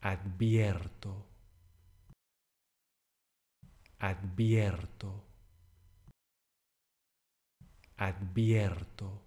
advierto, advierto, advierto.